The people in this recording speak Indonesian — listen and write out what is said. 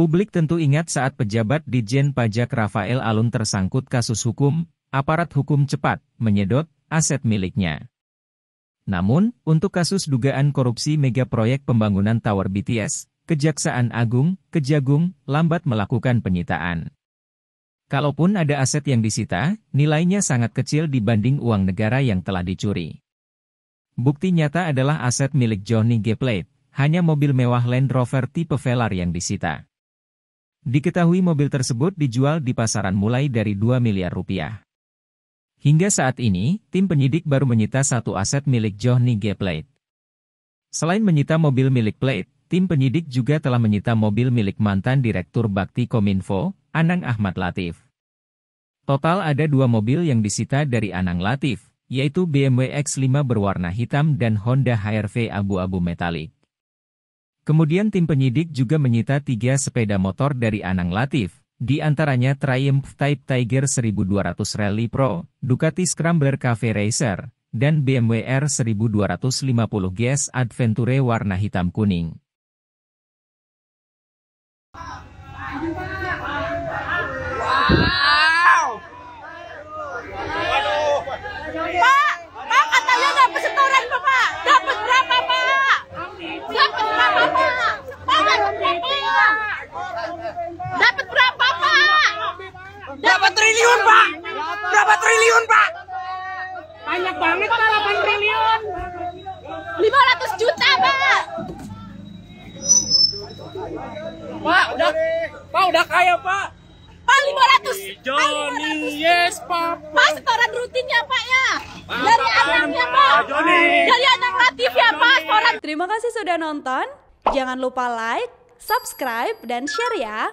Publik tentu ingat saat pejabat Dijen Pajak Rafael Alun tersangkut kasus hukum, aparat hukum cepat menyedot aset miliknya. Namun, untuk kasus dugaan korupsi mega proyek pembangunan Tower BTS, Kejaksaan Agung, Kejagung, lambat melakukan penyitaan. Kalaupun ada aset yang disita, nilainya sangat kecil dibanding uang negara yang telah dicuri. Bukti nyata adalah aset milik Johnny G. Plate, hanya mobil mewah Land Rover tipe Velar yang disita. Diketahui mobil tersebut dijual di pasaran mulai dari 2 miliar rupiah. Hingga saat ini, tim penyidik baru menyita satu aset milik Johnny G. Plate. Selain menyita mobil milik Plate, tim penyidik juga telah menyita mobil milik mantan Direktur Bakti Kominfo, Anang Ahmad Latif. Total ada dua mobil yang disita dari Anang Latif, yaitu BMW X5 berwarna hitam dan Honda HR-V abu-abu metalik. Kemudian tim penyidik juga menyita tiga sepeda motor dari Anang Latif, di antaranya Triumph Type Tiger 1200 Rally Pro, Ducati Scrambler Cafe Racer, dan BMW R 1250 GS Adventure warna hitam kuning. Wow. triliun, Pak? Berapa triliun, Pak? Banyak banget, Pak, 8 triliun. 500 juta, Pak. Pak, udah Pak udah kaya, Pak. Pak 500. Joni, yes, Pak. Pak setoran rutinnya, Pak ya. Dari anaknya, Pak. Dari anak Latif ya, Pak, ya, setoran. Terima kasih sudah nonton. Jangan lupa like, subscribe dan share ya.